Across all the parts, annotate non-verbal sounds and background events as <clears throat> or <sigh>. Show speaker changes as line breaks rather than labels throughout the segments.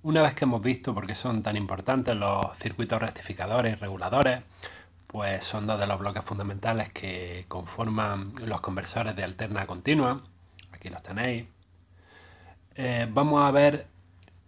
Una vez que hemos visto por qué son tan importantes los circuitos rectificadores y reguladores, pues son dos de los bloques fundamentales que conforman los conversores de alterna continua. Aquí los tenéis. Eh, vamos a ver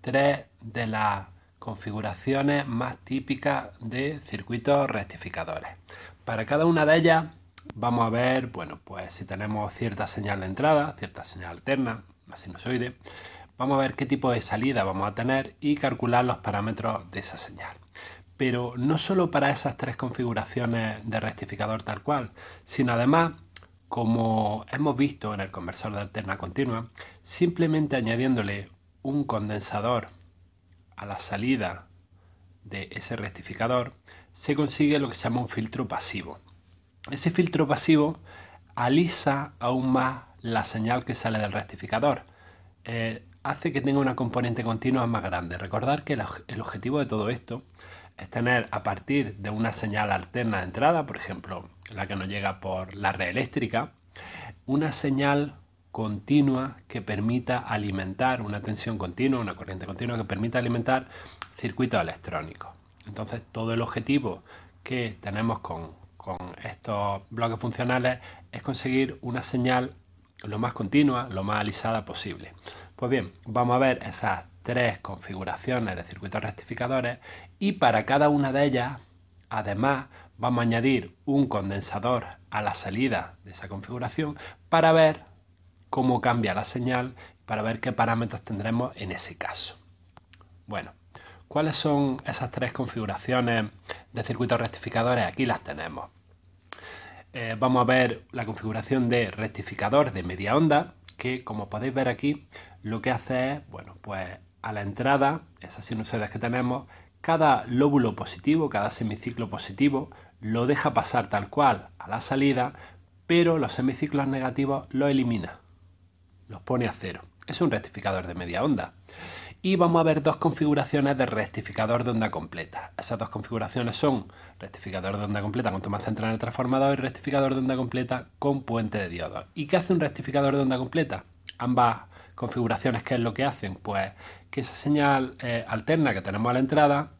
tres de las configuraciones más típicas de circuitos rectificadores. Para cada una de ellas vamos a ver, bueno, pues si tenemos cierta señal de entrada, cierta señal alterna, la sinusoide, Vamos a ver qué tipo de salida vamos a tener y calcular los parámetros de esa señal. Pero no solo para esas tres configuraciones de rectificador tal cual, sino además, como hemos visto en el conversor de alterna continua, simplemente añadiéndole un condensador a la salida de ese rectificador, se consigue lo que se llama un filtro pasivo. Ese filtro pasivo alisa aún más la señal que sale del rectificador. Eh, hace que tenga una componente continua más grande. Recordar que el objetivo de todo esto es tener a partir de una señal alterna de entrada, por ejemplo, la que nos llega por la red eléctrica, una señal continua que permita alimentar, una tensión continua, una corriente continua que permita alimentar circuitos electrónicos. Entonces todo el objetivo que tenemos con, con estos bloques funcionales es conseguir una señal lo más continua, lo más alisada posible. Pues bien, vamos a ver esas tres configuraciones de circuitos rectificadores y para cada una de ellas, además, vamos a añadir un condensador a la salida de esa configuración para ver cómo cambia la señal, para ver qué parámetros tendremos en ese caso. Bueno, ¿cuáles son esas tres configuraciones de circuitos rectificadores? Aquí las tenemos. Eh, vamos a ver la configuración de rectificador de media onda, que como podéis ver aquí, lo que hace es, bueno, pues a la entrada, esas sinusoides que tenemos, cada lóbulo positivo, cada semiciclo positivo, lo deja pasar tal cual a la salida, pero los semiciclos negativos lo elimina, los pone a cero. Es un rectificador de media onda y vamos a ver dos configuraciones de rectificador de onda completa. Esas dos configuraciones son rectificador de onda completa con toma central en el transformador y rectificador de onda completa con puente de diodo. ¿Y qué hace un rectificador de onda completa? Ambas configuraciones, ¿qué es lo que hacen? Pues que esa señal eh, alterna que tenemos a la entrada,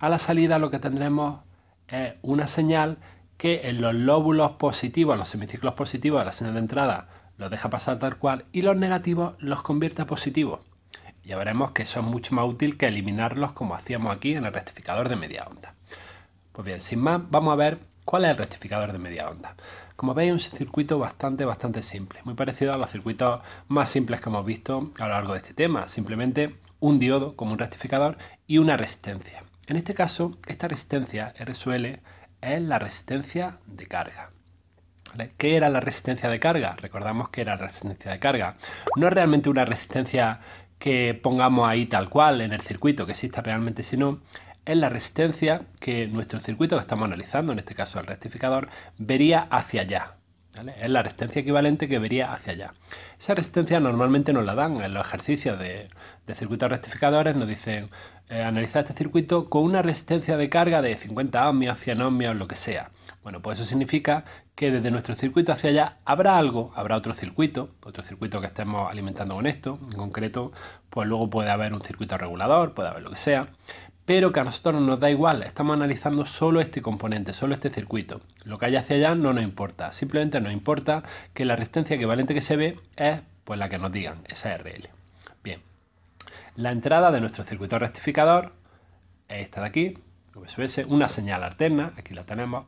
a la salida lo que tendremos es una señal que en los lóbulos positivos, en los semiciclos positivos de la señal de entrada, los deja pasar tal cual y los negativos los convierte a positivos. Ya veremos que eso es mucho más útil que eliminarlos como hacíamos aquí en el rectificador de media onda. Pues bien, sin más, vamos a ver cuál es el rectificador de media onda. Como veis, un circuito bastante, bastante simple, muy parecido a los circuitos más simples que hemos visto a lo largo de este tema. Simplemente un diodo como un rectificador y una resistencia. En este caso, esta resistencia RSL es la resistencia de carga. ¿Qué era la resistencia de carga? Recordamos que era la resistencia de carga. No es realmente una resistencia que pongamos ahí tal cual en el circuito que exista realmente, si no, es la resistencia que nuestro circuito que estamos analizando, en este caso el rectificador, vería hacia allá. Es la resistencia equivalente que vería hacia allá. Esa resistencia normalmente nos la dan en los ejercicios de, circuitos rectificadores, nos dicen eh, analizar este circuito con una resistencia de carga de 50 ohmios, 100 ohmios, lo que sea. Bueno, pues eso significa que desde nuestro circuito hacia allá habrá algo, habrá otro circuito, otro circuito que estemos alimentando con esto. En concreto, pues luego puede haber un circuito regulador, puede haber lo que sea, pero que a nosotros nos da igual, estamos analizando solo este componente, solo este circuito. Lo que haya hacia allá no nos importa, simplemente nos importa que la resistencia equivalente que se ve es pues la que nos digan, esa RL. Bien, la entrada de nuestro circuito rectificador es esta de aquí, una señal alterna, aquí la tenemos,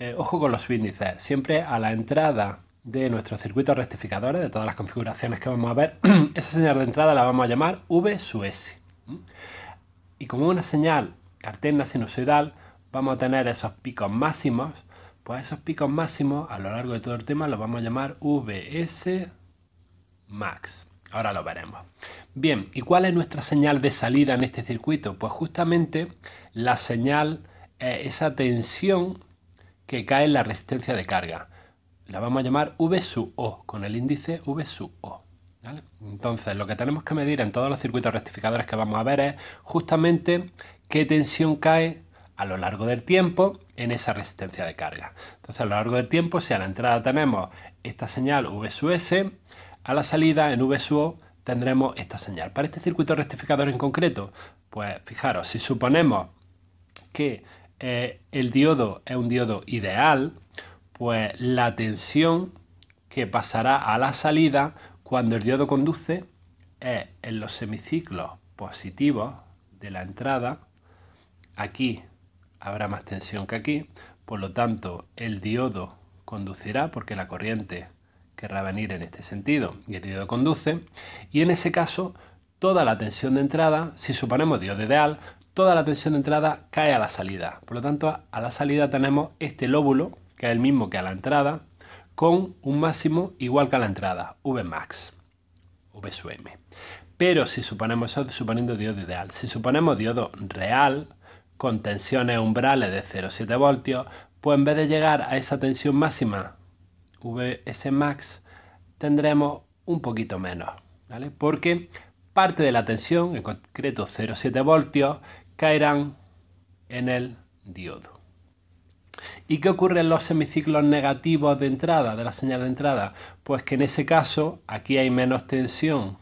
eh, ojo con los índices, siempre a la entrada de nuestro circuito rectificador, de todas las configuraciones que vamos a ver, <clears throat> esa señal de entrada la vamos a llamar V Y como una señal alterna sinusoidal, vamos a tener esos picos máximos, pues esos picos máximos a lo largo de todo el tema los vamos a llamar VS max. Ahora lo veremos. Bien, ¿y cuál es nuestra señal de salida en este circuito? Pues justamente la señal, eh, esa tensión que cae en la resistencia de carga. La vamos a llamar V sub O, con el índice V sub O. Entonces, lo que tenemos que medir en todos los circuitos rectificadores que vamos a ver es justamente qué tensión cae a lo largo del tiempo en esa resistencia de carga. Entonces, a lo largo del tiempo, si a la entrada tenemos esta señal V S, a la salida en V sub O tendremos esta señal. Para este circuito rectificador en concreto, pues fijaros, si suponemos que eh, el diodo es un diodo ideal, pues la tensión que pasará a la salida cuando el diodo conduce es en los semiciclos positivos de la entrada. Aquí habrá más tensión que aquí, por lo tanto el diodo conducirá porque la corriente querrá venir en este sentido y el diodo conduce. Y en ese caso, toda la tensión de entrada, si suponemos diodo ideal, toda la tensión de entrada cae a la salida. Por lo tanto, a la salida tenemos este lóbulo, que es el mismo que a la entrada, con un máximo igual que a la entrada, Vmax, V sub M. Pero si suponemos eso, suponiendo diodo ideal, si suponemos diodo real, con tensiones umbrales de 0,7 voltios, pues en vez de llegar a esa tensión máxima, Vs max, tendremos un poquito menos, ¿vale? Porque parte de la tensión, en concreto 0,7 voltios, caerán en el diodo. ¿Y qué ocurre en los semiciclos negativos de entrada, de la señal de entrada? Pues que en ese caso aquí hay menos tensión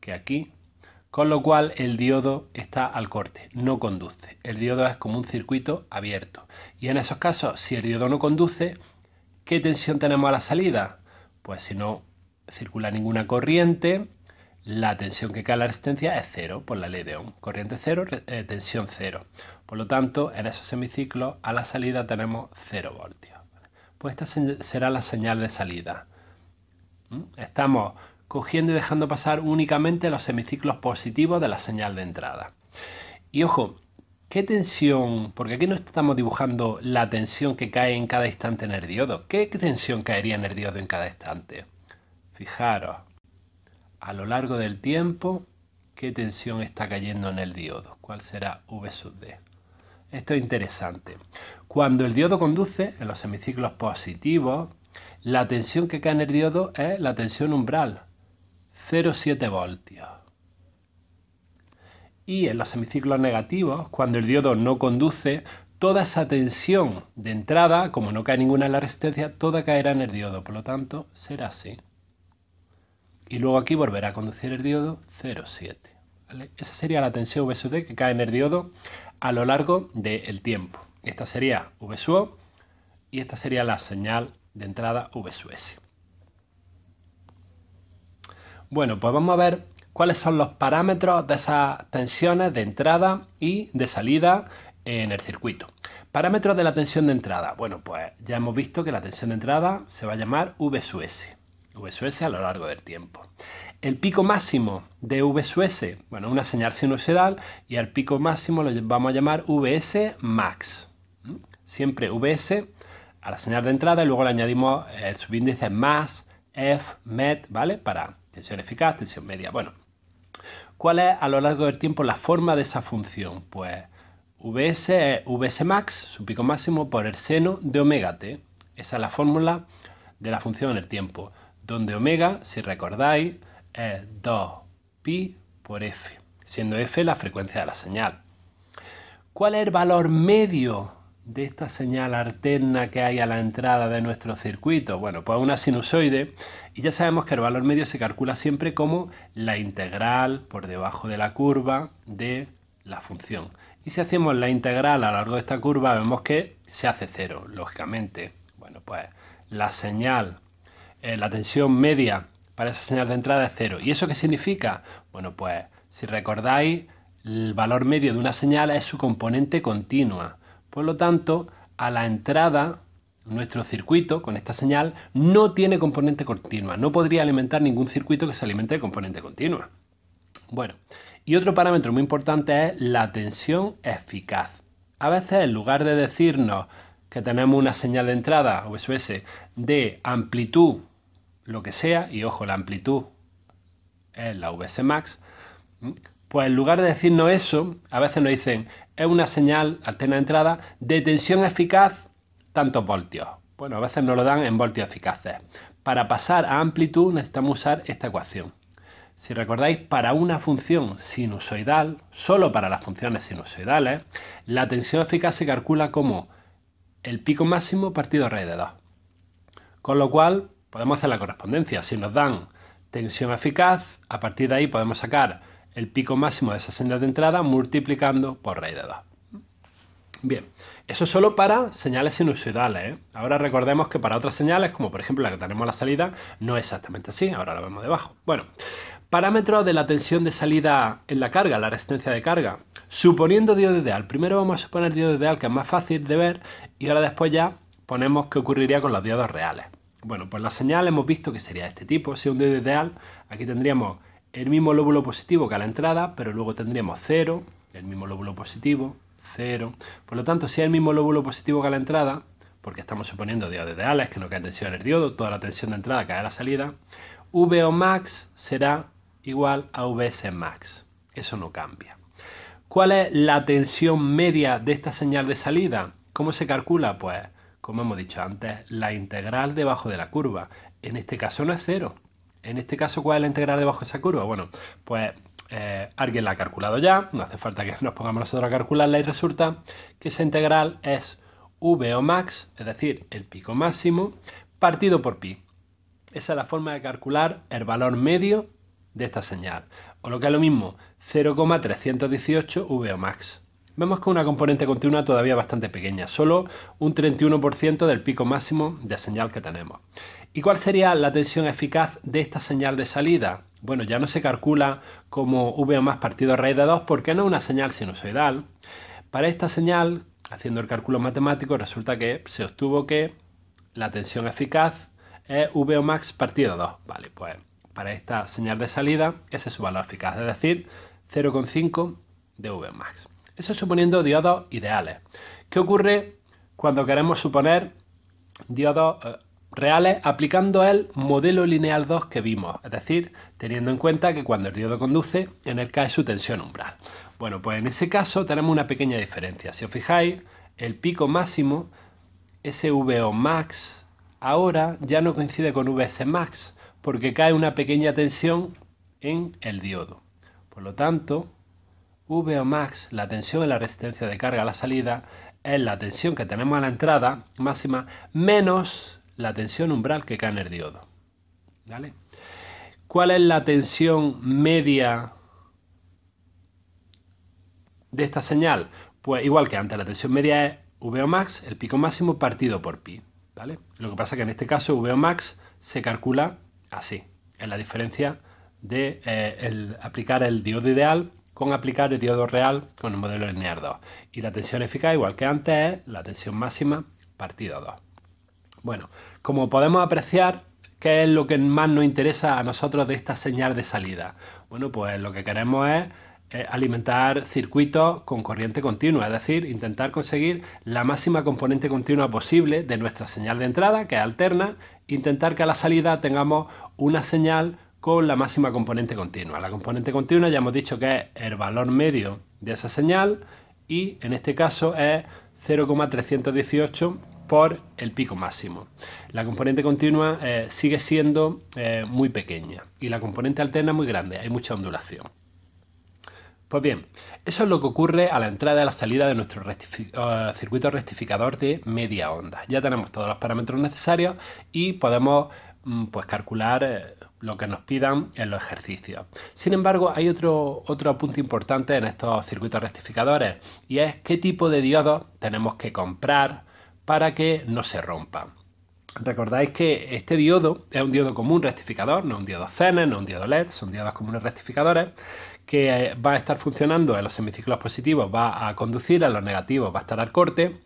que aquí, con lo cual el diodo está al corte, no conduce. El diodo es como un circuito abierto. Y en esos casos, si el diodo no conduce, ¿qué tensión tenemos a la salida? Pues si no circula ninguna corriente, la tensión que cae la resistencia es cero por la ley de Ohm. Corriente cero, eh, tensión cero. Por lo tanto, en esos semiciclos a la salida tenemos 0 voltios. Pues esta será la señal de salida. Estamos cogiendo y dejando pasar únicamente los semiciclos positivos de la señal de entrada. Y ojo, ¿qué tensión? Porque aquí no estamos dibujando la tensión que cae en cada instante en el diodo. ¿Qué tensión caería en el diodo en cada instante? Fijaros, a lo largo del tiempo qué tensión está cayendo en el diodo, cuál será V D. Esto es interesante. Cuando el diodo conduce en los semiciclos positivos, la tensión que cae en el diodo es la tensión umbral, 0,7 voltios. Y en los semiciclos negativos, cuando el diodo no conduce, toda esa tensión de entrada, como no cae ninguna en la resistencia, toda caerá en el diodo, por lo tanto será así y luego aquí volverá a conducir el diodo 0,7. Esa sería la tensión Vsd que cae en el diodo a lo largo del tiempo. Esta sería VSO y esta sería la señal de entrada VSS. Bueno, pues vamos a ver cuáles son los parámetros de esas tensiones de entrada y de salida en el circuito. Parámetros de la tensión de entrada. Bueno, pues ya hemos visto que la tensión de entrada se va a llamar VSS. VSS a lo largo del tiempo. El pico máximo de VSS, bueno, una señal sinusoidal, y al pico máximo lo vamos a llamar VS max. Siempre VS a la señal de entrada y luego le añadimos eh, el subíndice más, F, MET, ¿vale? Para tensión eficaz, tensión media. Bueno, ¿cuál es a lo largo del tiempo la forma de esa función? Pues VS VS max, su pico máximo, por el seno de omega t. Esa es la fórmula de la función en el tiempo donde omega, si recordáis, es 2pi por f, siendo f la frecuencia de la señal. ¿Cuál es el valor medio de esta señal alterna que hay a la entrada de nuestro circuito? Bueno, pues una sinusoide y ya sabemos que el valor medio se calcula siempre como la integral por debajo de la curva de la función. Y si hacemos la integral a lo largo de esta curva vemos que se hace cero, lógicamente. Bueno, pues la señal eh, la tensión media para esa señal de entrada es cero. ¿Y eso qué significa? Bueno, pues si recordáis, el valor medio de una señal es su componente continua. Por lo tanto, a la entrada, nuestro circuito con esta señal no tiene componente continua. No podría alimentar ningún circuito que se alimente de componente continua. Bueno, y otro parámetro muy importante es la tensión eficaz. A veces, en lugar de decirnos que tenemos una señal de entrada, o eso de amplitud lo que sea, y ojo, la amplitud es la VS max, pues en lugar de decirnos eso, a veces nos dicen, es una señal alterna de entrada de tensión eficaz tantos voltios. Bueno, a veces nos lo dan en voltios eficaces. Para pasar a amplitud necesitamos usar esta ecuación. Si recordáis, para una función sinusoidal, solo para las funciones sinusoidales, la tensión eficaz se calcula como el pico máximo partido raíz de 2. Con lo cual, podemos hacer la correspondencia. Si nos dan tensión eficaz, a partir de ahí podemos sacar el pico máximo de esa señal de entrada multiplicando por raíz de 2. Bien, eso solo para señales sinusoidales. ¿eh? Ahora recordemos que para otras señales, como por ejemplo la que tenemos a la salida, no es exactamente así. Ahora lo vemos debajo. Bueno, parámetros de la tensión de salida en la carga, la resistencia de carga. Suponiendo diodo ideal. Primero vamos a suponer diodo ideal, que es más fácil de ver, y ahora después ya ponemos qué ocurriría con los diodos reales. Bueno, pues la señal hemos visto que sería este tipo, si un diodo ideal, aquí tendríamos el mismo lóbulo positivo que a la entrada, pero luego tendríamos 0, el mismo lóbulo positivo, 0. Por lo tanto, si hay el mismo lóbulo positivo que a la entrada, porque estamos suponiendo diodos ideales, que no cae tensión en el diodo, toda la tensión de entrada cae a la salida, VO max será igual a VS max. Eso no cambia. ¿Cuál es la tensión media de esta señal de salida? ¿Cómo se calcula? Pues como hemos dicho antes, la integral debajo de la curva. En este caso no es cero. En este caso, ¿cuál es la integral debajo de esa curva? Bueno, pues eh, alguien la ha calculado ya, no hace falta que nos pongamos nosotros a calcularla y resulta que esa integral es o max, es decir, el pico máximo, partido por pi. Esa es la forma de calcular el valor medio de esta señal, o lo que es lo mismo, 0,318 o max. Vemos que una componente continua todavía bastante pequeña, solo un 31% del pico máximo de señal que tenemos. ¿Y cuál sería la tensión eficaz de esta señal de salida? Bueno, ya no se calcula como V más partido raíz de 2 porque no es una señal sinusoidal. Para esta señal, haciendo el cálculo matemático, resulta que se obtuvo que la tensión eficaz es V max partido 2. Vale, pues para esta señal de salida ese es su valor eficaz, es decir, 0,5 de V max. Eso suponiendo diodos ideales. ¿Qué ocurre cuando queremos suponer diodos eh, reales aplicando el modelo lineal 2 que vimos? Es decir, teniendo en cuenta que cuando el diodo conduce, en el cae su tensión umbral. Bueno, pues en ese caso tenemos una pequeña diferencia. Si os fijáis, el pico máximo, SVO max, ahora ya no coincide con VS max, porque cae una pequeña tensión en el diodo. Por lo tanto, VO max, la tensión en la resistencia de carga a la salida, es la tensión que tenemos a la entrada máxima menos la tensión umbral que cae en el diodo. ¿Vale? ¿Cuál es la tensión media de esta señal? Pues igual que antes, la tensión media es VO max, el pico máximo partido por pi. ¿Vale? Lo que pasa es que en este caso VO max se calcula así. en la diferencia de eh, aplicar el diodo ideal con aplicar el diodo real con el modelo lineal 2. Y la tensión eficaz, igual que antes, es la tensión máxima partido 2. Bueno, como podemos apreciar, ¿qué es lo que más nos interesa a nosotros de esta señal de salida? Bueno, pues lo que queremos es eh, alimentar circuitos con corriente continua, es decir, intentar conseguir la máxima componente continua posible de nuestra señal de entrada, que es alterna, intentar que a la salida tengamos una señal con la máxima componente continua. La componente continua ya hemos dicho que es el valor medio de esa señal y en este caso es 0,318 por el pico máximo. La componente continua eh, sigue siendo eh, muy pequeña y la componente alterna muy grande, hay mucha ondulación. Pues bien, eso es lo que ocurre a la entrada y a la salida de nuestro eh, circuito rectificador de media onda. Ya tenemos todos los parámetros necesarios y podemos mm, pues, calcular lo que nos pidan en los ejercicios. Sin embargo, hay otro, otro punto importante en estos circuitos rectificadores y es qué tipo de diodo tenemos que comprar para que no se rompa. Recordáis que este diodo es un diodo común rectificador, no un diodo Zener, no un diodo LED, son diodos comunes rectificadores que eh, va a estar funcionando en los semiciclos positivos va a conducir, a los negativos va a estar al corte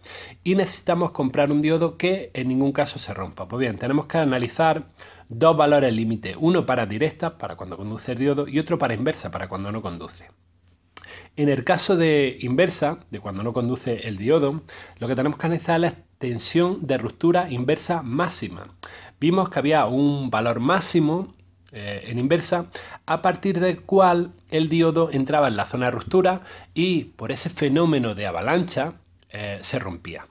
y necesitamos comprar un diodo que en ningún caso se rompa. Pues bien, tenemos que analizar dos valores límite, uno para directa, para cuando conduce el diodo, y otro para inversa, para cuando no conduce. En el caso de inversa, de cuando no conduce el diodo, lo que tenemos que analizar es tensión de ruptura inversa máxima. Vimos que había un valor máximo eh, en inversa, a partir del cual el diodo entraba en la zona de ruptura y por ese fenómeno de avalancha eh, se rompía.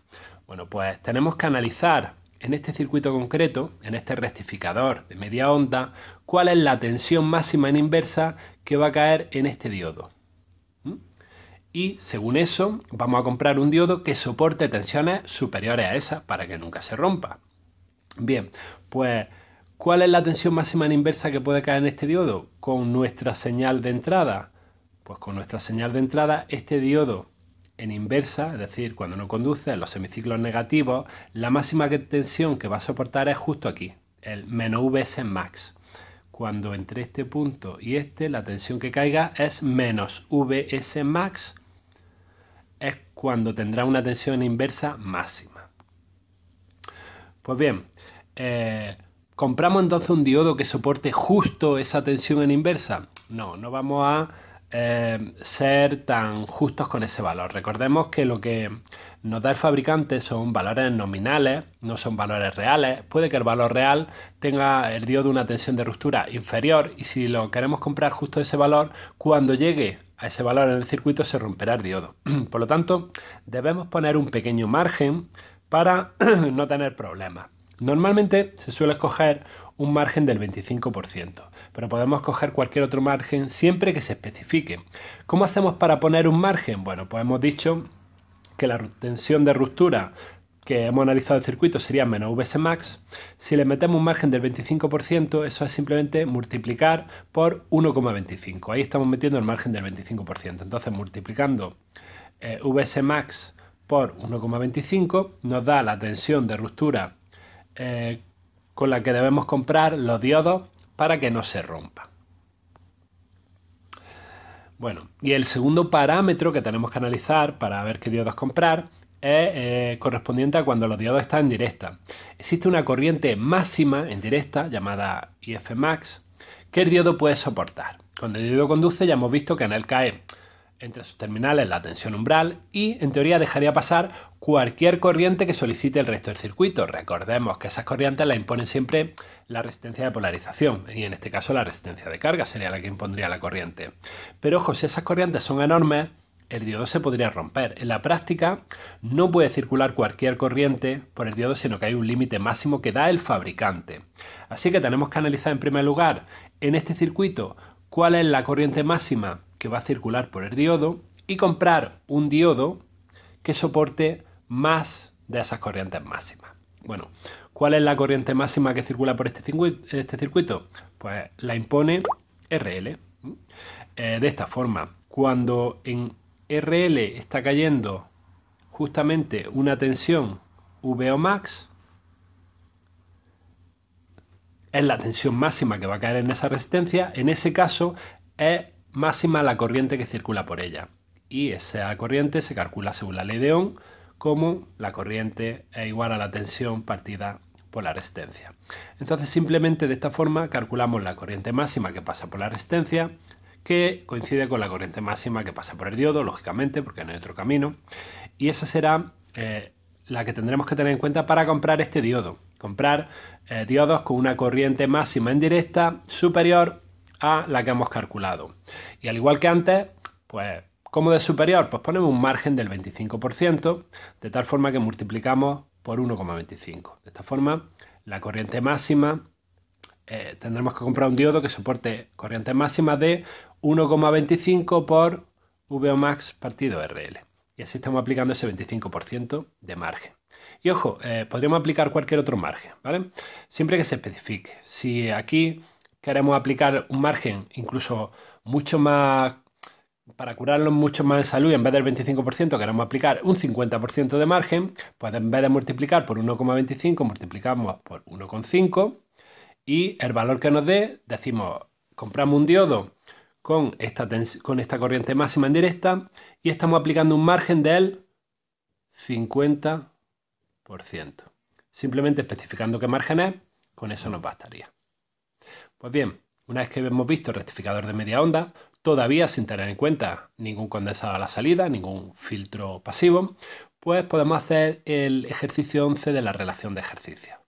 Bueno, pues tenemos que analizar en este circuito concreto, en este rectificador de media onda, cuál es la tensión máxima en inversa que va a caer en este diodo. ¿Mm? Y según eso, vamos a comprar un diodo que soporte tensiones superiores a esa para que nunca se rompa. Bien, pues ¿Cuál es la tensión máxima en inversa que puede caer en este diodo? Con nuestra señal de entrada. Pues con nuestra señal de entrada, este diodo en inversa, es decir, cuando no conduce, en los semiciclos negativos, la máxima tensión que va a soportar es justo aquí, el menos Vs max. Cuando entre este punto y este, la tensión que caiga es menos Vs max, es cuando tendrá una tensión inversa máxima. Pues bien, eh, ¿Compramos entonces un diodo que soporte justo esa tensión en inversa? No, no vamos a eh, ser tan justos con ese valor. Recordemos que lo que nos da el fabricante son valores nominales, no son valores reales. Puede que el valor real tenga el diodo una tensión de ruptura inferior y si lo queremos comprar justo ese valor, cuando llegue a ese valor en el circuito se romperá el diodo. <clears throat> Por lo tanto, debemos poner un pequeño margen para <clears throat> no tener problemas. Normalmente se suele escoger un margen del 25%, pero podemos coger cualquier otro margen siempre que se especifique. ¿Cómo hacemos para poner un margen? Bueno, pues hemos dicho que la tensión de ruptura que hemos analizado el circuito sería menos VS max. Si le metemos un margen del 25%, eso es simplemente multiplicar por 1,25. Ahí estamos metiendo el margen del 25%. Entonces, multiplicando eh, VS max por 1,25 nos da la tensión de ruptura eh, con la que debemos comprar los diodos para que no se rompa. Bueno, y el segundo parámetro que tenemos que analizar para ver qué diodos comprar es eh, correspondiente a cuando los diodos están en directa. Existe una corriente máxima en directa llamada max que el diodo puede soportar. Cuando el diodo conduce ya hemos visto que en él cae entre sus terminales la tensión umbral y en teoría dejaría pasar cualquier corriente que solicite el resto del circuito. Recordemos que esas corrientes la imponen siempre la resistencia de polarización y en este caso la resistencia de carga sería la que impondría la corriente. Pero ojo, si esas corrientes son enormes, el diodo se podría romper. En la práctica no puede circular cualquier corriente por el diodo, sino que hay un límite máximo que da el fabricante. Así que tenemos que analizar en primer lugar en este circuito cuál es la corriente máxima que va a circular por el diodo y comprar un diodo que soporte más de esas corrientes máximas. Bueno, ¿cuál es la corriente máxima que circula por este circuito? Este pues la impone RL. Eh, de esta forma, cuando en RL está cayendo justamente una tensión VO max, es la tensión máxima que va a caer en esa resistencia, en ese caso es máxima la corriente que circula por ella. Y esa corriente se calcula según la ley de Ohm como la corriente es igual a la tensión partida por la resistencia. Entonces simplemente de esta forma calculamos la corriente máxima que pasa por la resistencia, que coincide con la corriente máxima que pasa por el diodo, lógicamente, porque no hay otro camino, y esa será eh, la que tendremos que tener en cuenta para comprar este diodo. Comprar eh, diodos con una corriente máxima en directa superior a la que hemos calculado. Y al igual que antes, pues como de superior, pues ponemos un margen del 25%, de tal forma que multiplicamos por 1,25. De esta forma, la corriente máxima, eh, tendremos que comprar un diodo que soporte corriente máxima de 1,25 por max partido RL. Y así estamos aplicando ese 25% de margen. Y ojo, eh, podríamos aplicar cualquier otro margen, ¿vale? Siempre que se especifique. Si aquí queremos aplicar un margen incluso mucho más para curarlos mucho más en salud, en vez del 25% queremos aplicar un 50% de margen, pues en vez de multiplicar por 1,25 multiplicamos por 1,5 y el valor que nos dé, decimos, compramos un diodo con esta, con esta corriente máxima en directa y estamos aplicando un margen del 50%. Simplemente especificando qué margen es, con eso nos bastaría. Pues bien, una vez que hemos visto el rectificador de media onda, todavía sin tener en cuenta ningún condensado a la salida, ningún filtro pasivo, pues podemos hacer el ejercicio 11 de la relación de ejercicio.